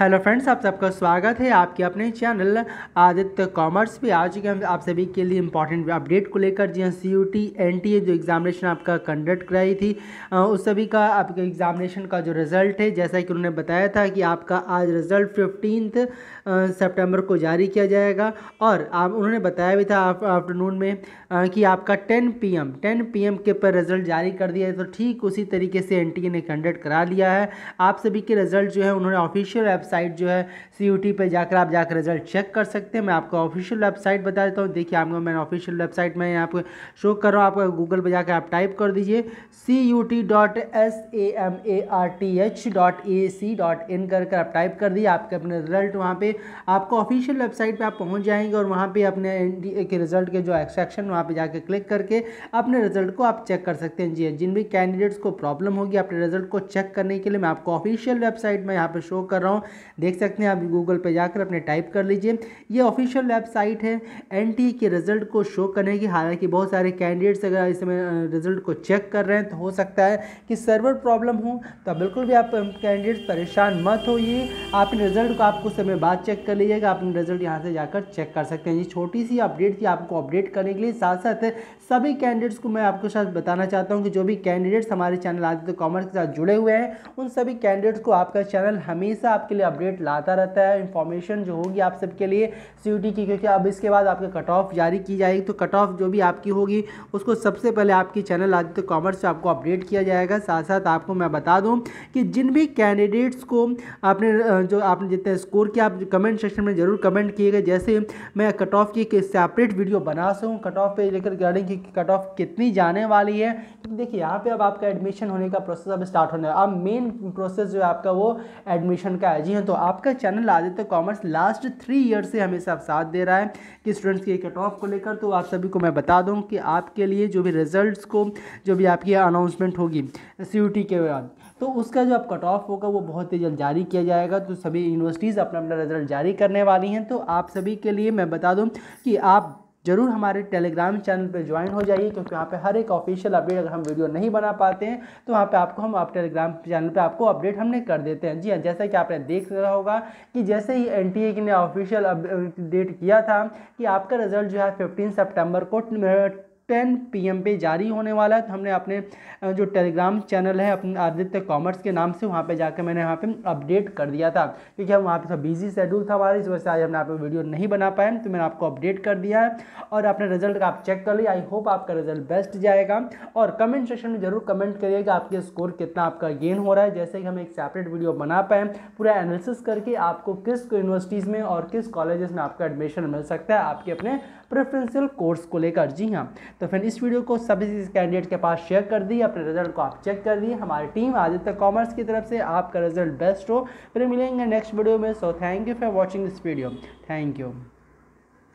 hello friends आप सबका स्वागत है आपके अपने चैनल आदित्य कॉमर्स पे आज के हम आप सभी के लिए इम्पॉर्टेंट अपडेट को लेकर जी हाँ C U T N T A जो एग्जामिनेशन आपका कंडक्ट कराई थी उस सभी का आपके एग्जामिनेशन का जो रिज़ल्ट है जैसा कि उन्होंने बताया था कि आपका आज रिज़ल्ट फिफ्टीन सेप्टेम्बर को जारी किया जाएगा और आप उन्होंने बताया भी था आफ्टरनून में कि आपका ten P M ten P M के पर रिज़ल्ट जारी कर दिया है तो ठीक उसी तरीके से एन टी ए ने कंडक्ट करा लिया है आप सभी के रिज़ल्ट जो है उन्होंने ऑफिशियल ऐप वेबसाइट जो है सी यू टी पर जाकर आप जाकर रिजल्ट चेक कर सकते हैं मैं आपको ऑफिशियल वेबसाइट बता देता हूँ देखिए आपको मैं ऑफिशियल वेबसाइट में यहाँ पर शो कर रहा हूँ आपको गूगल पर जाकर आप टाइप कर दीजिए C U T dot S A M A R T H dot A C dot in कर आप टाइप कर दिए आपके अपने रिजल्ट वहाँ पर आपको ऑफिशियल वेबसाइट पर आप पहुँच जाएंगे और वहाँ पर अपने एन ए के रिजल्ट के जो एक्सेक्शन वहाँ पर जाकर क्लिक करके अपने रिजल्ट को आप चेक कर सकते हैं जी हाँ, जिन भी कैंडिडेट्स को प्रॉब्लम होगी अपने रिजल्ट को चेक करने के लिए मैं आपको ऑफिशियल वेबसाइट में यहाँ पर शो कर रहा हूँ देख सकते हैं आप गूगल पर जाकर अपने टाइप कर लीजिए ये ऑफिशियल वेबसाइट है एन e के रिजल्ट को शो करने की हालांकि बहुत सारे कैंडिडेट्स अगर इस समय रिजल्ट को चेक कर रहे हैं तो हो सकता है कि सर्वर प्रॉब्लम हो तो बिल्कुल भी आप कैंडिडेट्स परेशान मत होइए आप रिजल्ट को आप कुछ समय बाद चेक कर लीजिएगा आप रिजल्ट यहाँ से जाकर चेक कर सकते हैं ये छोटी सी अपडेट थी आपको अपडेट करने के लिए साथ साथ सभी कैंडिडेट्स को मैं आपके साथ बताना चाहता हूँ कि जो भी कैंडिडेट्स हमारे चैनल आदित्य कॉमर्स के साथ जुड़े हुए हैं उन सभी कैंडिडेट्स को आपका चैनल हमेशा आपके लिए अपडेट लाता रहता है इन्फॉर्मेशन जो होगी आप सबके लिए सी की क्योंकि अब इसके बाद आपके कट ऑफ जारी की जाएगी तो कट ऑफ जो भी आपकी होगी उसको सबसे पहले आपकी चैनल आदित्य कॉमर्स से आपको अपडेट किया जाएगा साथ साथ आपको मैं बता दूँ कि जिन भी कैंडिडेट्स को आपने जो आपने जितने स्कोर किया आप कमेंट सेक्शन में ज़रूर कमेंट किएगा जैसे मैं कट ऑफ की सेपरेट वीडियो बना सकूँ कट ऑफ पे लेकर रिगार्डिंग की कट ऑफ कितनी जाने वाली है देखिए यहाँ पे अब आपका एडमिशन होने का प्रोसेस अब स्टार्ट होने अब मेन प्रोसेस जो है आपका वो एडमिशन का है जी हैं तो आपका channel Aditya commerce last three year से हमेशा साथ दे रहा है कि स्टूडेंट्स के कट ऑफ को लेकर तो आप सभी को मैं बता दूँ कि आपके लिए जो भी रिजल्ट को जो भी आपकी अनाउंसमेंट होगी सी के बाद तो उसका जो आप कट ऑफ होगा वो बहुत ही जल्द जारी किया जाएगा तो सभी यूनिवर्सिटीज़ अपना अपना रिजल्ट जारी करने वाली हैं तो आप सभी के लिए मैं बता दूँ कि आप जरूर हमारे टेलीग्राम चैनल पर ज्वाइन हो जाइए क्योंकि वहाँ पर हर एक ऑफिशियल अपडेट अगर हम वीडियो नहीं बना पाते हैं तो वहाँ पर आपको हम आप टेलीग्राम चैनल पर आपको अपडेट हमने कर देते हैं जी हाँ जैसा कि आपने देख रहा होगा कि जैसे ही एन ने ऑफिशियल अपडेट किया था कि आपका रिजल्ट जो है फिफ्टीन सेप्टेम्बर को टेन पी पे जारी होने वाला है तो हमने अपने जो टेलीग्राम चैनल है अपने आदित्य कॉमर्स के नाम से वहाँ पे जाकर मैंने यहाँ पे अपडेट कर दिया था क्योंकि हम वहाँ पे थोड़ा बिजी शेड्यूल था हमारे इस वजह से आज हमने आप वीडियो नहीं बना पाए तो मैंने आपको अपडेट कर दिया है और अपने रिजल्ट का आप चेक कर लिए आई होप आपका रिजल्ट बेस्ट जाएगा और कमेंट सेक्शन में जरूर कमेंट करिएगा आपके स्कोर कितना आपका गेन हो रहा है जैसे कि हम एक सेपरेट वीडियो बना पाए पूरा एनालिसिस करके आपको किस यूनिवर्सिटीज़ में और किस कॉलेज़ में आपका एडमिशन मिल सकता है आपके अपने प्रेफरेंशियल कोर्स को लेकर जी हाँ तो फिर इस वीडियो को सभी कैंडिडेट के पास शेयर कर दिए अपने रिजल्ट को आप चेक कर दिए हमारी टीम आदित्य कॉमर्स की तरफ से आपका रिजल्ट बेस्ट हो फिर मिलेंगे नेक्स्ट वीडियो में so thank you for watching this video thank you